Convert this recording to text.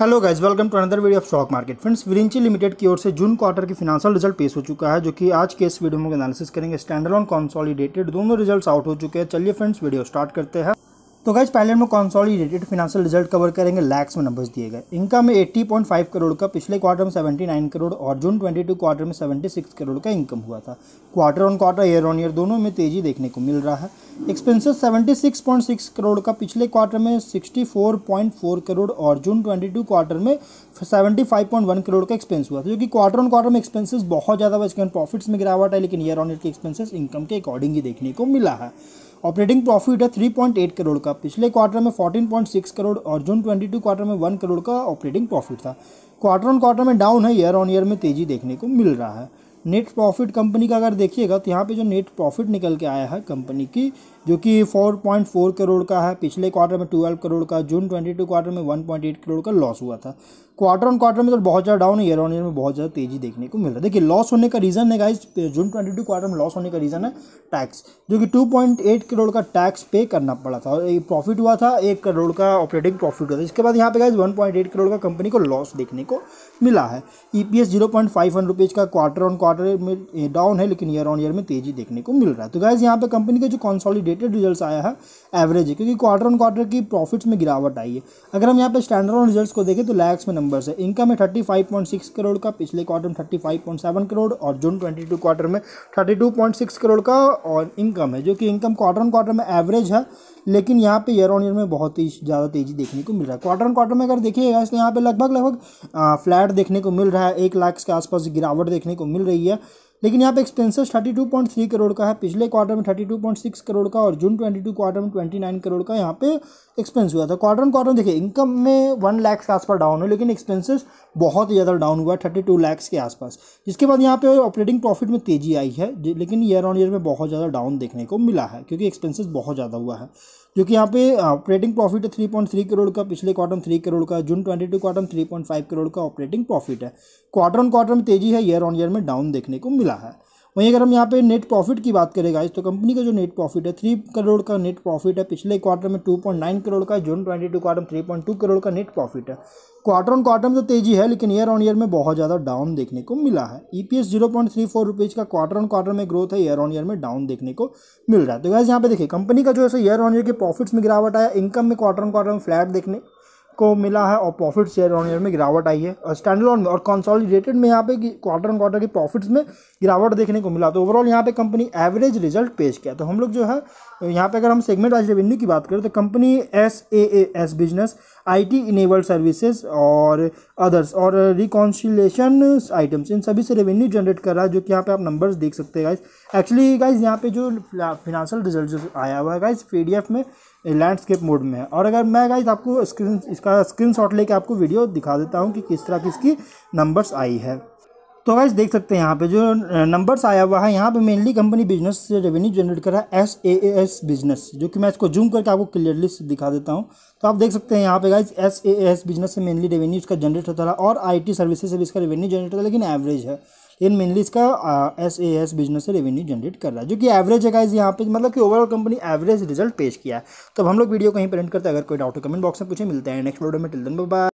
hello guys welcome to another video of stock market friends Virinchi limited की ओर से June quarter की financial result पेश हो चुका है जो कि आज के इस वीडियो में एनालिसिस करेंगे स्टैंडर्ड ऑन कॉन्सोलिडेटेड दोनों रिजल्ट्स आउट हो चुके हैं चलिए फ्रेंड्स वीडियो स्टार्ट करते हैं तो गाइज पहले हम लोग कॉन्सॉलिडेटेड फिनेंशियल रिजल्ट कवर करेंगे लैक्स में नंबर्स दिए गए इनकम पॉइंट फाइव करोड़ का पिछले क्वार्टर में 79 करोड़ और जून 22 क्वार्टर में 76 करोड़ का इनकम हुआ था quarter on quarter year on year दोनों में तेजी देखने को मिल रहा है एक्सपेंसेस 76.6 करोड़ का पिछले क्वार्टर में 64.4 करोड़ और जून 22 क्वार्टर में 75.1 करोड़ का एक्सपेंस हुआ था जो कि क्वार्टर ऑन क्वार्टर में एक्सपेंसेस बहुत ज़्यादा इसके प्रॉफिट्स में गिरावट है लेकिन ईयर ऑन ईयर के एक्सपेंसेस इनकम के अकॉर्डिंग ही देखने को मिला है ऑपरेटिंग प्रॉफिट है 3.8 करोड़ का पिछले क्वार्टर में 14.6 करोड़ और जून 22 क्वार्टर में 1 करोड़ का ऑपरेटिंग प्रॉफिट था क्वार्टर ऑन क्वार्टर में डाउन है ईयर ऑन ईयर में तेजी देखने को मिल रहा है नेट प्रॉफिट कंपनी का अगर देखिएगा तो यहाँ पे जो नेट प्रॉफिट निकल के आया है कंपनी की जो कि 4.4 करोड़ का है पिछले क्वार्टर में 12 करोड़ का जून 22 क्वार्टर में 1.8 करोड़ का लॉस हुआ था क्वार्टर ऑन क्वार्टर में तो बहुत ज़्यादा डाउन है ईयर ऑन ईयर में बहुत ज़्यादा तेजी देखने को मिल रहा है देखिए लॉस होने का रीज़न है गाइस जून 22 क्वार्टर में लॉस होने का रीज़न है टैक्स जो कि 2.8 करोड़ का टैक्स पे करना पड़ा था और प्रॉफिट हुआ था एक करोड़ का ऑपरेटिंग प्रॉफिट हुआ था इसके बाद यहाँ पे गाइज वन करोड़ का कंपनी को लॉस देखने को मिला है ई पी एस का क्वार्टर ऑन क्वार्टर में डाउन है लेकिन ईयर ऑन ईयर में तेजी देखने को मिल रहा है तो गाइज यहाँ पर कंपनी का जो कॉन्सॉलिडेट रिलेटेड रिजल्ट्स आया है एवरेज क्योंकि क्वार्टर ऑन क्वार्टर की प्रॉफिट्स में गिरावट आई है अगर हम यहाँ पे स्टैंडर्ड ऑन रिजल्ट्स को देखें तो लैक्स में नंबर्स है इनकम है सिक्स करोड़ का पिछले क्वार्टर में सेवन करोड़ और जून ट्वेंटी टू क्वार्टर में thirty two point six crore का और इनकम है जो कि इनकम क्वार्टर ऑन क्वार्टर में एवरेज है लेकिन यहाँ पे ईयर ऑन ईयर में बहुत ही ज़्यादा तेज़ी देखने को मिल रहा है क्वार्टर ऑन क्वार्टर में अगर देखिएगा तो यहाँ पे लगभग लगभग फ्लैट देखने को मिल रहा है एक लाख के आसपास गिरावट देखने को मिल रही है लेकिन यहाँ पे एक्सपेंसेस 32.3 करोड़ का है पिछले क्वार्टर में 32.6 करोड़ का और जून 22 क्वार्टर में 29 करोड़ का यहाँ पे एक्सपेंस हुआ था क्वार्टर ऑन क्वार्टर देखिए इनकम में वन लैक्स के आसपास डाउन है लेकिन एक्सपेंसेस बहुत ज़्यादा डाउन हुआ है थर्टी टू लैक्स के आसपास जिसके बाद यहाँ पे ऑपरेटिंग प्रॉफिट में तेजी आई है लेकिन ईयर ऑन ईयर में बहुत ज़्यादा डाउन देखने को मिला है क्योंकि एक्सपेंसिस बहुत ज़्यादा हुआ है क्योंकि यहाँ पे ऑपरेटिंग प्रॉफिट है थ्री पॉइंट थ्री करोड़ का पिछले क्वार्टर थ्री करोड़ का June twenty two quarter three point five crore का ऑपरेटिंग प्रॉफिट है क्वार्टर ऑन क्वार्टर में तेजी है ईयर ऑन ईयर में डाउन देखने को मिला है वहीं अगर हम यहाँ पे नेट प्रॉफिट की बात करें गाइस तो कंपनी का जो नेट प्रॉफिट है थ्री करोड़ का नेट प्रॉफिट है पिछले क्वार्टर में टू पॉइंट नाइन करोड़ का जून ट्वेंटी टू क्वार्टर में थ्री पॉइंट टू करोड़ का नेट प्रॉफिट है क्वार्टर ऑन क्वार्टर में तो तेजी है लेकिन ईयर ऑन ईयर में बहुत ज़्यादा डाउन देखने को मिला है E P S zero point three four rupees का क्वार्टर ऑन क्वार्टर में ग्रोथ है ईयर ऑन ईयर में डाउन देखने को मिल रहा है तो गैस यहाँ पे देखिए कंपनी का जो है ईयर ऑन ईयर के प्रॉफिट्स में गिरावट आया इनकम में क्वार्टर ऑन क्वार्टर में फ्लैट देखने को मिला है और प्रॉफिट शेयर ऑन ईयर में गिरावट आई है और स्टैंडलोन में और कंसोलिडेटेड में यहाँ पे क्वार्टर एंड क्वार्टर की प्रॉफिट्स में गिरावट देखने को मिला तो ओवरऑल यहाँ पे कंपनी एवरेज रिजल्ट पेश किया तो हम लोग जो है यहाँ पे अगर हम सेगमेंट वाइज रेवेन्यू की बात करें तो company S A A S business I T enabled services और अदर्स और रिकॉन्सिलेशन आइटम्स इन सभी से रेवेन्यू जनरेट कर रहा है जो कि यहाँ पे आप नंबर्स देख सकते हैं गाइज एक्चुअली गाइज यहाँ पे जो फिनेंशियल रिजल्ट जो आया हुआ है गाइज पी में लैंडस्केप मोड में है और अगर मैं गाइज आपको स्क्रीन इसका स्क्रीन शॉट लेके आपको वीडियो दिखा देता हूँ कि किस तरह की इसकी नंबर्स आई है तो गाइज देख सकते हैं यहाँ पे जो नंबर्स आया हुआ है यहाँ पे मेनली कंपनी बिजनेस से रेवेन्यू जनरेट कर रहा है एस ए एस बिजनेस जो कि मैं इसको जूम करके आपको क्लियरली दिखा देता हूँ तो आप देख सकते हैं यहाँ पे guys S A S business से मेनली रेवेन्यू इसका जनरेट होता रहा और आई टी सर्विसेज से भी इसका रेवेन्यू जनरेट होता है लेकिन एवरेज है इन मेनली इसका एस ए एस बिजनेस से रेवेन्यू जनरेट कर रहा है जो कि एवरेज है गाइज यहाँ पे मतलब कि ओवरऑल कंपनी एवरेज रिजल्ट पेश किया है तो हम लोग वीडियो कहीं प्रिंट करते हैं अगर कोई डाउट कमेंट बॉक्स में पूछे मिलते हैं नेक्स्ट वीडियो में टिल दिन बाय